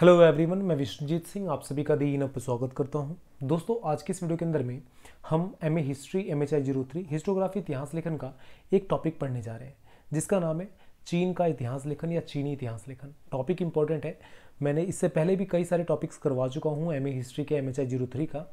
hello everyone मैं विष्णुजीत सिंह आप सभी का दी इन पर स्वागत करता हूं दोस्तों आज की इस वीडियो के अंदर में हम M A history M H I zero three historiography इतिहास लेखन का एक टॉपिक पढ़ने जा रहे हैं जिसका नाम है चीन का इतिहास लेखन या चीनी इतिहास लेखन टॉपिक इंपॉर्टेंट है मैंने इससे पहले भी कई सारे टॉपिक्स करवा चुका हूँ एम हिस्ट्री के M H I zero three का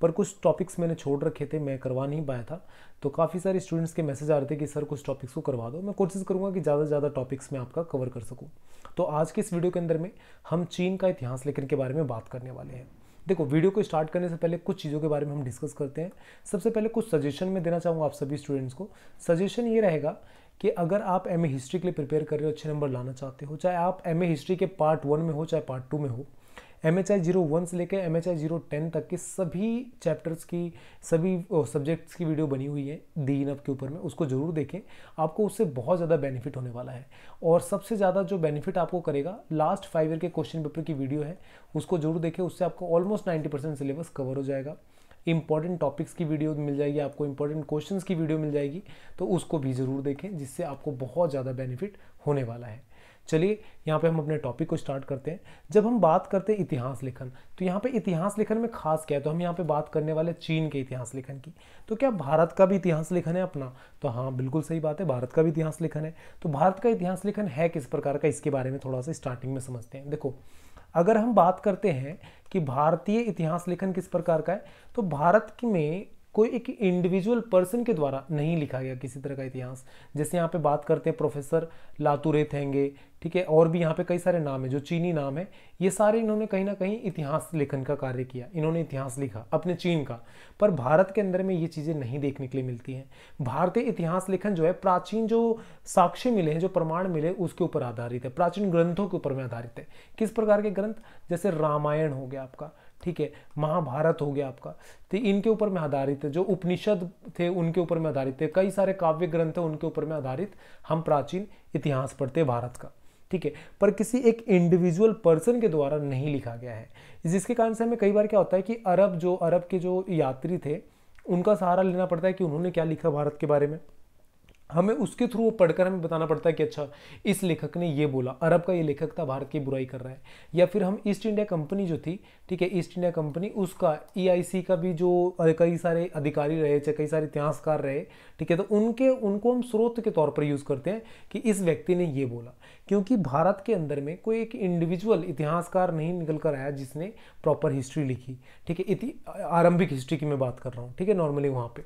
पर कुछ टॉपिक्स मैंने छोड़ रखे थे मैं करवा नहीं पाया था तो काफ़ी सारे स्टूडेंट्स के मैसेज आ रहे थे कि सर कुछ टॉपिक्स को करवा दो मैं कोशिश करूँगा कि ज़्यादा से ज़्यादा टॉपिक्स मैं आपका कवर कर सकूँ तो आज के इस वीडियो के अंदर में हम चीन का इतिहास लेखन के बारे में बात करने वाले हैं देखो वीडियो को स्टार्ट करने से पहले कुछ चीज़ों के बारे में हम डिस्कस करते हैं सबसे पहले कुछ सजेशन मैं देना चाहूँगा आप सभी स्टूडेंट्स को सजेशन ये रहेगा कि अगर आप एम हिस्ट्री के लिए प्रिपेयर कर रहे हो अच्छे नंबर लाना चाहते हो चाहे आप एम हिस्ट्री के पार्ट वन में हो चाहे पार्ट टू में हो M H I zero one से लेकर M H I zero ten तक के सभी चैप्टर्स की सभी सब्जेक्ट्स की वीडियो बनी हुई है दी इनफ के ऊपर में उसको ज़रूर देखें आपको उससे बहुत ज़्यादा बेनिफिट होने वाला है और सबसे ज़्यादा जो बेनिफिट आपको करेगा लास्ट फाइव ईयर के क्वेश्चन पेपर की वीडियो है उसको जरूर देखें उससे आपको almost ninety percent syllabus cover हो जाएगा इंपॉर्टेंट टॉपिक्स की वीडियो मिल जाएगी आपको इंपॉर्टेंट क्वेश्चंस की वीडियो मिल जाएगी तो उसको भी ज़रूर देखें जिससे आपको बहुत ज़्यादा बेनिफिट होने वाला है चलिए यहाँ पे हम अपने टॉपिक को स्टार्ट करते हैं जब हम बात करते हैं इतिहास लेखन तो यहाँ पे इतिहास लेखन में खास क्या है तो हम यहाँ पे बात करने वाले चीन के इतिहास लेखन की तो क्या भारत का भी इतिहास लेखन है अपना तो हाँ बिल्कुल सही बात है भारत का भी इतिहास लेखन है तो भारत का इतिहास लेखन है किस प्रकार का इसके बारे में थोड़ा सा स्टार्टिंग में समझते हैं देखो अगर हम बात करते हैं कि भारतीय इतिहास लेखन किस प्रकार का है तो भारत में कोई एक इंडिविजुअल पर्सन के द्वारा नहीं लिखा गया किसी तरह का इतिहास जैसे यहाँ पे बात करते हैं प्रोफेसर लातुरे थेंगे ठीक है और भी यहाँ पे कई सारे नाम है जो चीनी नाम है ये सारे इन्होंने कहीं ना कहीं इतिहास लेखन का कार्य किया इन्होंने इतिहास लिखा अपने चीन का पर भारत के अंदर में ये चीज़ें नहीं देखने के लिए मिलती हैं भारतीय इतिहास लेखन जो है प्राचीन जो साक्ष्य मिले हैं जो प्रमाण मिले उसके ऊपर आधारित है प्राचीन ग्रंथों के ऊपर में आधारित है किस प्रकार के ग्रंथ जैसे रामायण हो गया आपका ठीक है महाभारत हो गया आपका तो इनके ऊपर में आधारित है जो उपनिषद थे उनके ऊपर में आधारित थे कई सारे काव्य ग्रंथ थे उनके ऊपर में आधारित हम प्राचीन इतिहास पढ़ते भारत का ठीक है पर किसी एक इंडिविजुअल पर्सन के द्वारा नहीं लिखा गया है जिसके कारण से हमें कई बार क्या होता है कि अरब जो अरब के जो यात्री थे उनका सहारा लेना पड़ता है कि उन्होंने क्या लिखा भारत के बारे में हमें उसके थ्रू वो पढ़कर हमें बताना पड़ता है कि अच्छा इस लेखक ने ये बोला अरब का ये लेखक था भारत की बुराई कर रहा है या फिर हम ईस्ट इंडिया कंपनी जो थी ठीक है ईस्ट इंडिया कंपनी उसका ईआईसी e का भी जो कई सारे अधिकारी रहे चाहे कई सारे इतिहासकार रहे ठीक है तो उनके उनको हम स्रोत के तौर पर यूज़ करते हैं कि इस व्यक्ति ने ये बोला क्योंकि भारत के अंदर में कोई एक इंडिविजुअल इतिहासकार नहीं निकल कर आया जिसने प्रॉपर हिस्ट्री लिखी ठीक है आरंभिक हिस्ट्री की मैं बात कर रहा हूँ ठीक है नॉर्मली वहाँ पर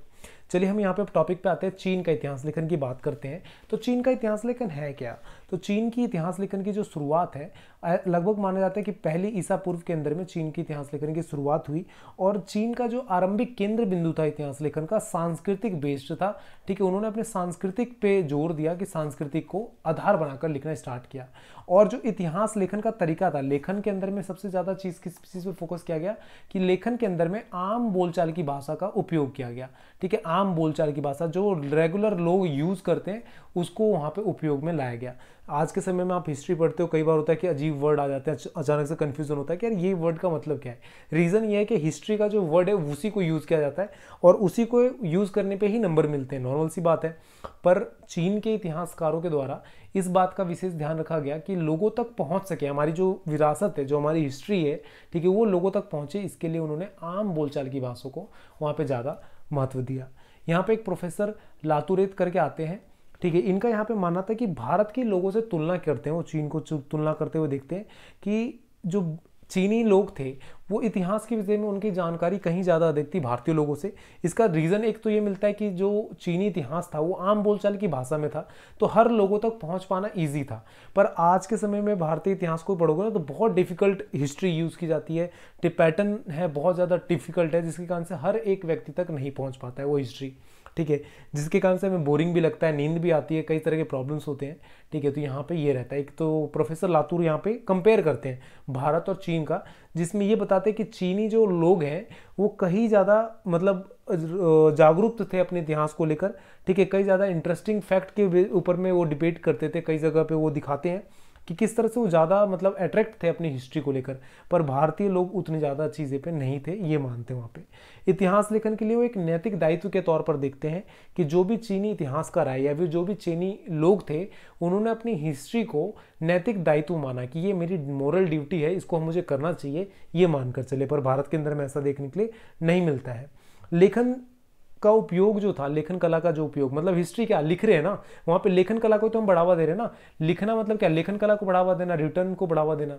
चलिए हम यहाँ पे अब टॉपिक पे आते हैं चीन का इतिहास लेखन की बात करते हैं तो चीन का इतिहास लेखन है क्या तो चीन की इतिहास लेखन की जो शुरुआत है लगभग माना जाता है कि पहली ईसा पूर्व के अंदर में चीन की इतिहास लेखन की शुरुआत हुई और चीन का जो आरंभिक केंद्र बिंदु था इतिहास लेखन का सांस्कृतिक बेस्ड था ठीक है उन्होंने अपने सांस्कृतिक पे जोर दिया कि सांस्कृतिक को आधार बनाकर लिखना स्टार्ट किया और जो इतिहास लेखन का तरीका था लेखन के अंदर में सबसे ज़्यादा चीज़ किस चीज़ पर फोकस किया गया कि लेखन के अंदर में आम बोलचाल की भाषा का उपयोग किया गया ठीक है आम बोलचाल की भाषा जो रेगुलर लोग यूज़ करते हैं उसको वहाँ पर उपयोग में लाया गया आज के समय में आप हिस्ट्री पढ़ते हो कई बार होता है कि अजीब वर्ड आ जाते हैं अचानक से कन्फ्यूजन होता है कि यार ये वर्ड का मतलब क्या है रीज़न ये है कि हिस्ट्री का जो वर्ड है उसी को यूज़ किया जाता है और उसी को यूज़ करने पर ही नंबर मिलते हैं नॉर्मल सी बात है पर चीन के इतिहासकारों के द्वारा इस बात का विशेष ध्यान रखा गया कि लोगों तक पहुंच सके हमारी जो विरासत है जो हमारी हिस्ट्री है ठीक है वो लोगों तक पहुंचे इसके लिए उन्होंने आम बोलचाल की भाषा को वहाँ पे ज़्यादा महत्व दिया यहाँ पे एक प्रोफेसर लातुरेत करके आते हैं ठीक है इनका यहाँ पे मानना था कि भारत के लोगों से तुलना करते हैं वो चीन को तुलना करते हुए देखते हैं कि जो चीनी लोग थे वो इतिहास के विषय में उनकी जानकारी कहीं ज़्यादा अधिक थी भारतीय लोगों से इसका रीज़न एक तो ये मिलता है कि जो चीनी इतिहास था वो आम बोलचाल की भाषा में था तो हर लोगों तक पहुंच पाना ईजी था पर आज के समय में भारतीय इतिहास को पढ़ोगे ना तो बहुत डिफ़िकल्ट हिस्ट्री यूज़ की जाती है टिपैटर्न है बहुत ज़्यादा डिफ़िकल्ट है जिसके कारण से हर एक व्यक्ति तक नहीं पहुँच पाता है वो हिस्ट्री ठीक है जिसके कारण से हमें बोरिंग भी लगता है नींद भी आती है कई तरह के प्रॉब्लम्स होते हैं ठीक है तो यहाँ पे ये रहता है एक तो प्रोफेसर लातूर यहाँ पे कंपेयर करते हैं भारत और चीन का जिसमें ये बताते हैं कि चीनी जो लोग हैं वो कहीं ज़्यादा मतलब जागरूक थे अपने इतिहास को लेकर ठीक है कई ज़्यादा इंटरेस्टिंग फैक्ट के ऊपर में वो डिबेट करते थे कई जगह पर वो दिखाते हैं कि किस तरह से वो ज़्यादा मतलब अट्रैक्ट थे अपनी हिस्ट्री को लेकर पर भारतीय लोग उतनी ज़्यादा चीज़ें पे नहीं थे ये मानते वहाँ पे इतिहास लेखन के लिए वो एक नैतिक दायित्व के तौर पर देखते हैं कि जो भी चीनी इतिहासकार आए या फिर जो भी चीनी लोग थे उन्होंने अपनी हिस्ट्री को नैतिक दायित्व माना कि ये मेरी मॉरल ड्यूटी है इसको मुझे करना चाहिए ये मानकर चले पर भारत के अंदर में ऐसा देखने के लिए नहीं मिलता है लेखन का उपयोग जो था लेखन कला का जो उपयोग मतलब हिस्ट्री क्या लिख रहे हैं ना वहाँ पे लेखन कला को तो हम बढ़ावा दे रहे हैं ना लिखना मतलब क्या लेखन कला को बढ़ावा देना रिटर्न को बढ़ावा देना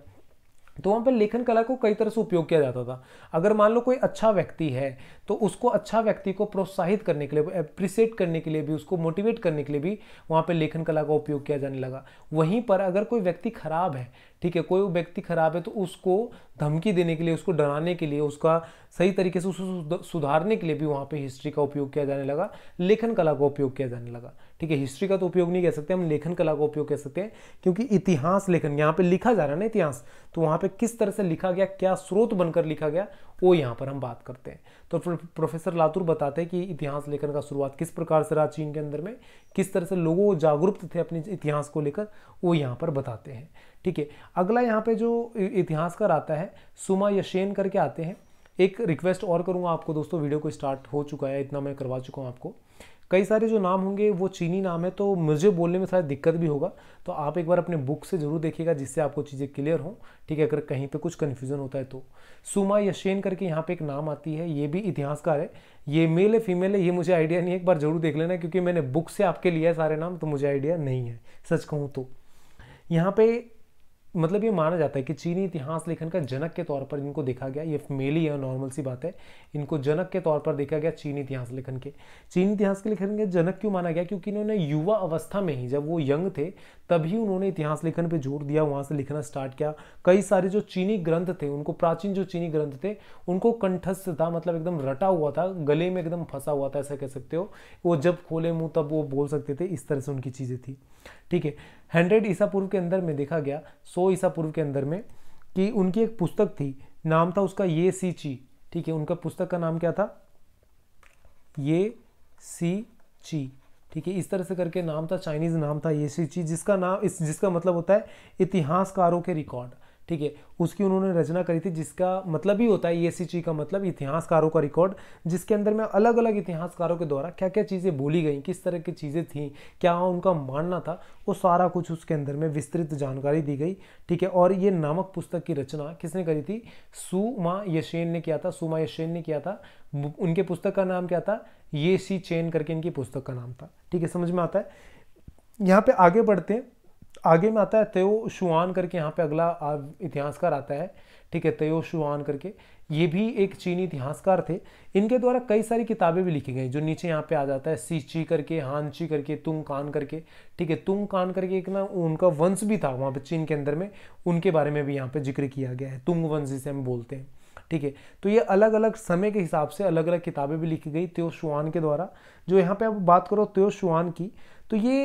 तो वहाँ पे लेखन कला को कई तरह से उपयोग किया जाता था अगर मान लो कोई अच्छा व्यक्ति है तो उसको अच्छा व्यक्ति को प्रोत्साहित करने के लिए अप्रिसिएट करने के लिए भी उसको मोटिवेट करने के लिए भी वहाँ पे लेखन कला का उपयोग किया जाने लगा वहीं पर अगर कोई व्यक्ति खराब है ठीक है कोई व्यक्ति खराब है तो उसको धमकी देने के लिए उसको डराने के लिए उसका सही तरीके से उसको सुधारने के लिए भी वहाँ पे हिस्ट्री का उपयोग किया जाने लगा लेखन कला का उपयोग किया जाने लगा ठीक है हिस्ट्री का तो उपयोग नहीं कह सकते हम लेखन कला का उपयोग कह सकते हैं क्योंकि इतिहास लेखन यहाँ पे लिखा जा रहा है ना इतिहास तो वहाँ पे किस तरह से लिखा गया क्या स्रोत बनकर लिखा गया वो यहाँ पर हम बात करते हैं तो प्रोफेसर लातूर बताते हैं कि इतिहास लेखन का शुरुआत किस प्रकार से रहा चीन के अंदर में किस तरह से लोगों जागरूक थे अपने इतिहास को लेकर वो यहाँ पर बताते हैं ठीक है अगला यहाँ पे जो इतिहासकार आता है सुमा यशेन करके आते हैं एक रिक्वेस्ट और करूँगा आपको दोस्तों वीडियो को स्टार्ट हो चुका है इतना मैं करवा चुका हूँ आपको कई सारे जो नाम होंगे वो चीनी नाम है तो मुझे बोलने में शायद दिक्कत भी होगा तो आप एक बार अपने बुक से ज़रूर देखिएगा जिससे आपको चीज़ें क्लियर हों ठीक है अगर कहीं पे कुछ कन्फ्यूज़न होता है तो सुमा यशेन करके यहाँ पे एक नाम आती है ये भी इतिहासकार है ये मेल है फीमेल है ये मुझे आइडिया नहीं है एक बार ज़रूर देख लेना क्योंकि मैंने बुक से आपके लिया है सारे नाम तो मुझे आइडिया नहीं है सच कहूँ तो यहाँ पर मतलब ये माना जाता है कि चीनी इतिहास लेखन का जनक के तौर पर इनको देखा गया ये मेली है नॉर्मल सी बात है इनको जनक के तौर पर देखा गया चीनी इतिहास लेखन के चीनी इतिहास के लेखन के जनक क्यों माना गया क्योंकि इन्होंने युवा अवस्था में ही जब वो यंग थे तभी उन्होंने इतिहास लेखन पर जोर दिया वहाँ से लिखना स्टार्ट किया कई सारे जो चीनी ग्रंथ थे उनको प्राचीन जो चीनी ग्रंथ थे उनको कंठस्थ था मतलब एकदम रटा हुआ था गले में एकदम फंसा हुआ था ऐसा कह सकते हो वो जब खोले मुँह तब वो बोल सकते थे इस तरह से उनकी चीज़ें थी ठीक है हंड्रेड ईसा पूर्व के अंदर में देखा गया सौ ईसा पूर्व के अंदर में कि उनकी एक पुस्तक थी नाम था उसका ये सी ची ठीक है उनका पुस्तक का नाम क्या था ये सी ची ठीक है इस तरह से करके नाम था चाइनीज़ नाम था ये सी ची जिसका नाम इस जिसका मतलब होता है इतिहासकारों के रिकॉर्ड ठीक है उसकी उन्होंने रचना करी थी जिसका मतलब ही होता है ये e चीज़ का मतलब इतिहासकारों का रिकॉर्ड जिसके अंदर में अलग अलग इतिहासकारों के द्वारा क्या क्या चीज़ें बोली गई किस तरह की चीज़ें थी क्या उनका मानना था वो सारा कुछ उसके अंदर में विस्तृत जानकारी दी गई ठीक है और ये नामक पुस्तक की रचना किसने करी थी सुमा यशेन ने किया था सुमा यशेन ने किया था उनके पुस्तक का नाम क्या था ये सी चेन करके इनकी पुस्तक का नाम था ठीक है समझ में आता है यहाँ पे आगे बढ़ते हैं आगे में आता है त्यो शुआन करके यहाँ पे अगला इतिहासकार आता है ठीक है त्यो शुआन करके ये भी एक चीनी इतिहासकार थे इनके द्वारा कई सारी किताबें भी लिखी गई जो नीचे यहाँ पे आ जाता है ची करके हानची करके तुंग कान करके ठीक है तुंग कान करके एक ना उनका वंश भी था वहाँ पे चीन के अंदर में उनके बारे में भी यहाँ पे जिक्र किया गया है तुंग वंश जिसे हम बोलते हैं ठीक है तो ये अलग अलग समय के हिसाब से अलग अलग किताबें भी लिखी गई त्यो शुआन के द्वारा जो यहाँ पे आप बात करो त्यो शुआन की तो ये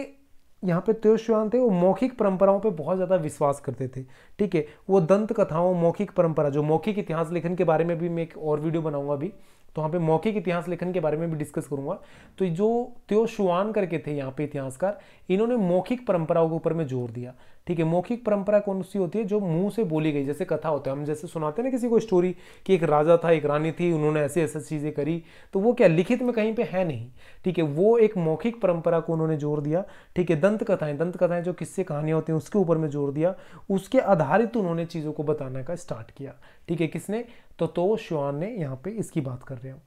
यहाँ पे त्योश्वान थे वो मौखिक परंपराओं पे बहुत ज़्यादा विश्वास करते थे ठीक है वो दंत कथाओं मौखिक परंपरा जो मौखिक इतिहास लेखन के बारे में भी मैं एक और वीडियो बनाऊंगा अभी तो वहाँ पे मौखिक इतिहास लेखन के बारे में भी डिस्कस करूंगा तो जो त्यो शुआन करके थे यहाँ पे इतिहासकार इन्होंने मौखिक परंपराओं के ऊपर में जोर दिया ठीक है मौखिक परंपरा कौन सी होती है जो मुंह से बोली गई जैसे कथा होता है हम जैसे सुनाते हैं ना किसी को स्टोरी कि एक राजा था एक रानी थी उन्होंने ऐसे ऐसे चीज़ें करी तो वो क्या लिखित में कहीं पे है नहीं ठीक है वो एक मौखिक परंपरा को उन्होंने जोर दिया ठीक है दंत कथाएं दंत कथाएं जो किससे कहानियाँ होती हैं उसके ऊपर में जोर दिया उसके आधारित उन्होंने चीज़ों को बताने का स्टार्ट किया ठीक है किसने तो तो शुआन ने यहाँ पे इसकी बात कर रहे हैं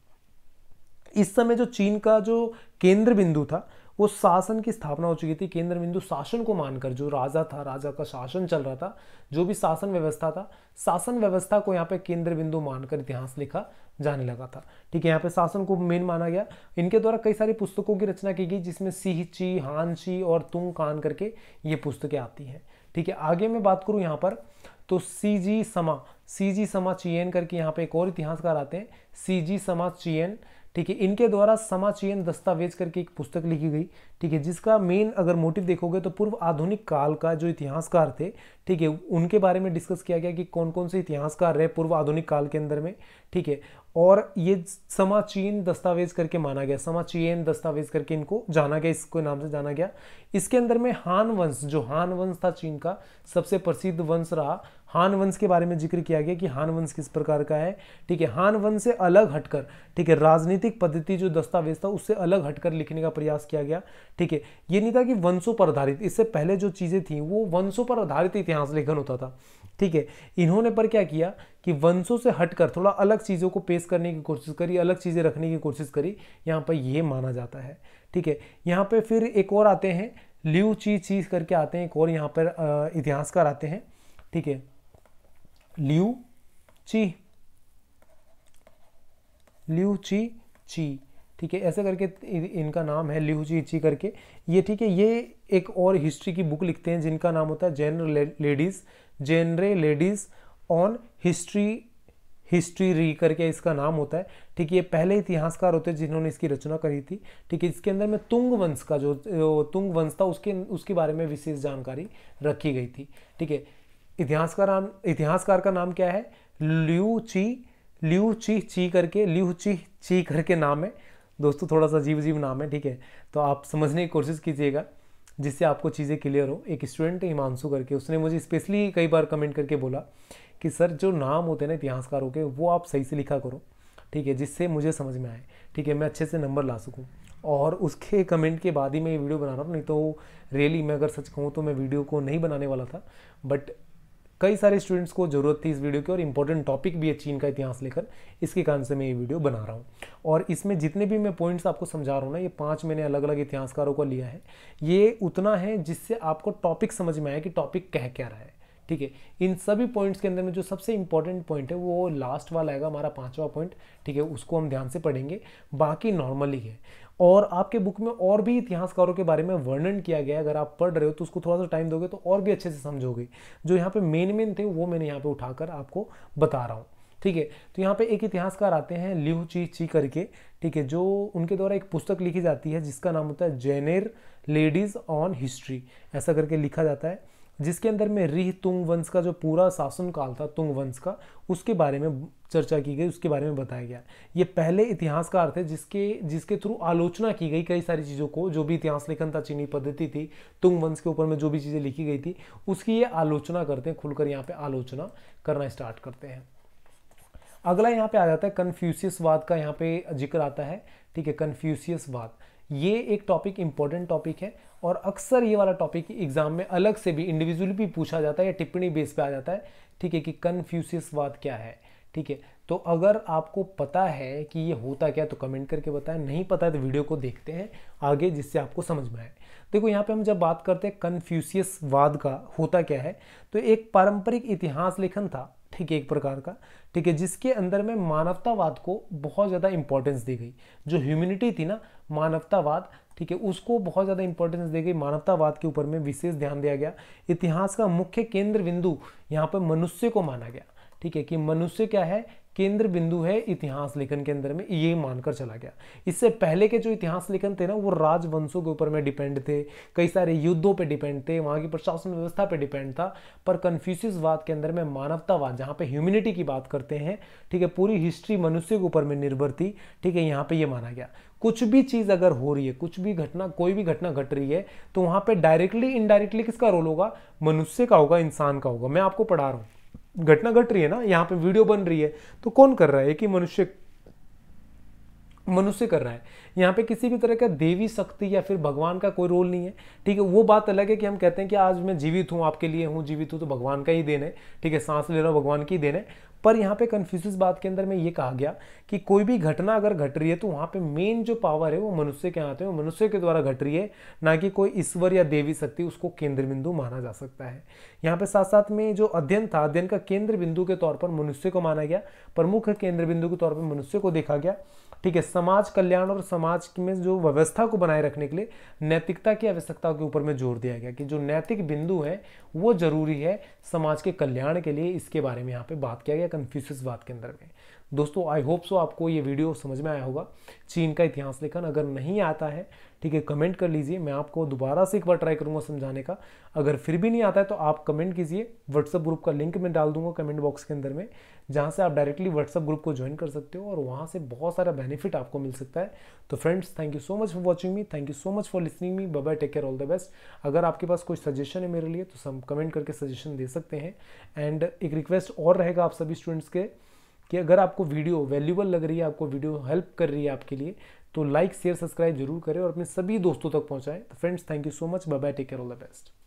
इस समय जो चीन का जो केंद्र बिंदु था वो शासन की स्थापना हो चुकी थी केंद्र बिंदु शासन को मानकर जो राजा था राजा का शासन चल रहा था जो भी शासन व्यवस्था था शासन व्यवस्था को यहाँ पे केंद्र बिंदु मानकर इतिहास लिखा जाने लगा था ठीक है यहाँ पे शासन को मेन माना गया इनके द्वारा कई सारी पुस्तकों की रचना की गई जिसमें सिह ची हान ची और तुंग कान करके ये पुस्तकें आती हैं ठीक है आगे मैं बात करूँ यहाँ पर तो सी जी समा सी जी समाचयन करके यहाँ पे एक और इतिहासकार आते हैं सी जी समाचयन ठीक है इनके द्वारा समाचयन दस्तावेज करके एक पुस्तक लिखी गई ठीक है जिसका मेन अगर मोटिव देखोगे तो पूर्व आधुनिक काल का जो इतिहासकार थे ठीक है उनके बारे में डिस्कस किया गया कि कौन कौन से इतिहासकार रहे पूर्व आधुनिक काल के अंदर में ठीक है और ये समाचीन दस्तावेज करके माना गया समाचीन दस्तावेज करके इनको जाना गया इसको नाम से जाना गया इसके अंदर में हान वंश जो हान वंश था चीन का सबसे प्रसिद्ध वंश रहा हान वंश के बारे में जिक्र किया गया कि हान वंश किस प्रकार का है ठीक है हान वंश से अलग हटकर ठीक है राजनीतिक पद्धति जो दस्तावेज था उससे अलग हटकर लिखने का प्रयास किया गया ठीक है ये नहीं था कि वंशों पर आधारित इससे पहले जो चीज़ें थी वो वंशों पर आधारित इतिहास लेखन होता था ठीक है इन्होंने पर क्या किया कि वंशों से हटकर थोड़ा अलग चीज़ों को पेश करने की कोशिश करी अलग चीज़ें रखने की कोशिश करी यहाँ पर यह माना जाता है ठीक है यहाँ पर फिर एक और आते हैं ल्यू ची चीज करके आते हैं एक और यहाँ पर इतिहासकार आते हैं ठीक है ल्यू ची ल्यू ची ची ठीक है ऐसे करके इनका नाम है लिहुची इची करके ये ठीक है ये एक और हिस्ट्री की बुक लिखते हैं जिनका नाम होता है जेनर लेडीज़ जेनरे लेडीज़ ऑन हिस्ट्री हिस्ट्री री करके इसका नाम होता है ठीक है ये पहले इतिहासकार होते हैं जिन्होंने इसकी रचना करी थी ठीक है इसके अंदर में तुंग वंश का जो तुंग वंश था उसके उसके बारे में विशेष जानकारी रखी गई थी ठीक है इतिहासकार नाम इतिहासकार का नाम क्या है ल्यू ची ल्यू ची ची करके ल्यू ची ची करके नाम है दोस्तों थोड़ा सा जीव अजीब नाम है ठीक है तो आप समझने की कोशिश कीजिएगा जिससे आपको चीज़ें क्लियर हो एक स्टूडेंट हिमांशु करके उसने मुझे स्पेशली कई बार कमेंट करके बोला कि सर जो नाम होते हैं ना इतिहासकारों के वो आप सही से लिखा करो ठीक है जिससे मुझे समझ में आए ठीक है मैं अच्छे से नंबर ला सकूँ और उसके कमेंट के बाद ही मैं ये वीडियो बना रहा हूँ नहीं तो रियली मैं अगर सच कहूँ तो मैं वीडियो को नहीं बनाने वाला था बट कई सारे स्टूडेंट्स को ज़रूरत थी इस वीडियो की और इंपॉर्टेंट टॉपिक भी है चीन का इतिहास लेकर इसके कारण से मैं ये वीडियो बना रहा हूँ और इसमें जितने भी मैं पॉइंट्स आपको समझा रहा हूँ ना ये पाँच मैंने अलग अलग इतिहासकारों को लिया है ये उतना है जिससे आपको टॉपिक समझ में आया कि टॉपिक कह क्या रहा है ठीक है इन सभी पॉइंट्स के अंदर में जो सबसे इंपॉर्टेंट पॉइंट है वो लास्ट वाला आएगा हमारा पांचवा पॉइंट ठीक है उसको हम ध्यान से पढ़ेंगे बाकी नॉर्मली है और आपके बुक में और भी इतिहासकारों के बारे में वर्णन किया गया अगर आप पढ़ रहे हो तो उसको थोड़ा सा टाइम दोगे तो और भी अच्छे से समझोगे जो यहाँ पे मेन मेन थे वो मैंने यहाँ पे उठाकर आपको बता रहा हूँ ठीक है तो यहाँ पे एक इतिहासकार आते हैं लिहू ची ची करके ठीक है जो उनके द्वारा एक पुस्तक लिखी जाती है जिसका नाम होता है जेनेर लेडीज़ ऑन हिस्ट्री ऐसा करके लिखा जाता है जिसके अंदर में रिह तुंग वंश का जो पूरा शासनकाल था तुंग वंश का उसके बारे में चर्चा की गई उसके बारे में बताया गया ये पहले इतिहासकार थे जिसके जिसके थ्रू आलोचना की गई कई सारी चीज़ों को जो भी इतिहास लेखन था चीनी पद्धति थी तुंग वंश के ऊपर में जो भी चीज़ें लिखी गई थी उसकी ये आलोचना करते हैं खुलकर यहाँ पे आलोचना करना स्टार्ट करते हैं अगला यहाँ पे आ जाता है कन्फ्यूशियसवाद का यहाँ पे जिक्र आता है ठीक है कन्फ्यूशियसवाद ये एक टॉपिक इंपॉर्टेंट टॉपिक है और अक्सर ये वाला टॉपिक एग्जाम में अलग से भी इंडिविजुअली भी पूछा जाता है या टिप्पणी बेस पे आ जाता है ठीक है कि वाद क्या है ठीक है तो अगर आपको पता है कि ये होता क्या तो कमेंट करके बताएं नहीं पता है तो वीडियो को देखते हैं आगे जिससे आपको समझ में आए देखो यहाँ पे हम जब बात करते हैं वाद का होता क्या है तो एक पारंपरिक इतिहास लेखन था ठीक है एक प्रकार का ठीक है जिसके अंदर में मानवतावाद को बहुत ज़्यादा इंपॉर्टेंस दी गई जो ह्यूमिनिटी थी ना मानवतावाद ठीक है उसको बहुत ज़्यादा इंपॉर्टेंस दी गई मानवतावाद के ऊपर में विशेष ध्यान दिया गया इतिहास का मुख्य केंद्र बिंदु यहाँ पर मनुष्य को माना गया ठीक है कि मनुष्य क्या है केंद्र बिंदु है इतिहास लेखन के अंदर में ये मानकर चला गया इससे पहले के जो इतिहास लेखन थे ना वो राजवंशों के ऊपर में डिपेंड थे कई सारे युद्धों पे डिपेंड थे वहाँ की प्रशासन व्यवस्था पे डिपेंड था पर कन्फ्यूशियसवाद के अंदर में मानवतावाद जहाँ पे ह्यूमिनिटी की बात करते हैं ठीक है पूरी हिस्ट्री मनुष्य के ऊपर में निर्भर थी ठीक है यहाँ पर ये माना गया कुछ भी चीज़ अगर हो रही है कुछ भी घटना कोई भी घटना घट रही है तो वहाँ पर डायरेक्टली इनडायरेक्टली किसका रोल होगा मनुष्य का होगा इंसान का होगा मैं आपको पढ़ा रहा हूँ घटना घट रही है ना यहाँ पे वीडियो बन रही है तो कौन कर रहा है एक ही मनुष्य मनुष्य कर रहा है यहाँ पे किसी भी तरह का देवी शक्ति या फिर भगवान का कोई रोल नहीं है ठीक है वो बात अलग है कि हम कहते हैं कि आज मैं जीवित हूँ आपके लिए हूँ जीवित हूँ तो भगवान का ही देन है ठीक है सांस ले रहा हूँ भगवान की देन है पर यहाँ पे कन्फ्यूज बात के अंदर में ये कहा गया कि कोई भी घटना अगर घट रही है तो वहाँ पे मेन जो पावर है वो मनुष्य के हाथ है मनुष्य के द्वारा घट रही है ना कि कोई ईश्वर या देवी शक्ति उसको केंद्र बिंदु माना जा सकता है यहाँ पे साथ साथ में जो अध्ययन था अध्ययन का केंद्र बिंदु के तौर पर मनुष्य को माना गया प्रमुख केंद्र बिंदु के तौर पर मनुष्य को देखा गया ठीक है समाज कल्याण और समाज में जो व्यवस्था को बनाए रखने के लिए नैतिकता की आवश्यकता के ऊपर में जोर दिया गया कि जो नैतिक बिंदु है वो जरूरी है समाज के कल्याण के लिए इसके बारे में यहाँ पे बात किया गया कन्फ्यूज बात के अंदर में दोस्तों आई होप सो आपको ये वीडियो समझ में आया होगा चीन का इतिहास लेखन अगर नहीं आता है ठीक है कमेंट कर लीजिए मैं आपको दोबारा से एक बार ट्राई करूँगा समझाने का अगर फिर भी नहीं आता है तो आप कमेंट कीजिए व्हाट्सअप ग्रुप का लिंक मैं डाल दूंगा कमेंट बॉक्स के अंदर में जहाँ से आप डायरेक्टली व्हाट्सअप ग्रुप को ज्वाइन कर सकते हो और वहाँ से बहुत सारा बेनिफिट आपको मिल सकता है तो friends thank you so much for watching me thank you so much for listening me bye take care all the best अगर आपके पास कोई सजेशन है मेरे लिए तो सब कमेंट करके सजेशन दे सकते हैं एंड एक रिक्वेस्ट और रहेगा आप सभी स्टूडेंट्स के कि अगर आपको वीडियो वैल्यूबल लग रही है आपको वीडियो हेल्प कर रही है आपके लिए तो लाइक शेयर सब्सक्राइब जरूर करें और अपने सभी दोस्तों तक पहुँचाएँ friends thank you so much bye bye take care all the best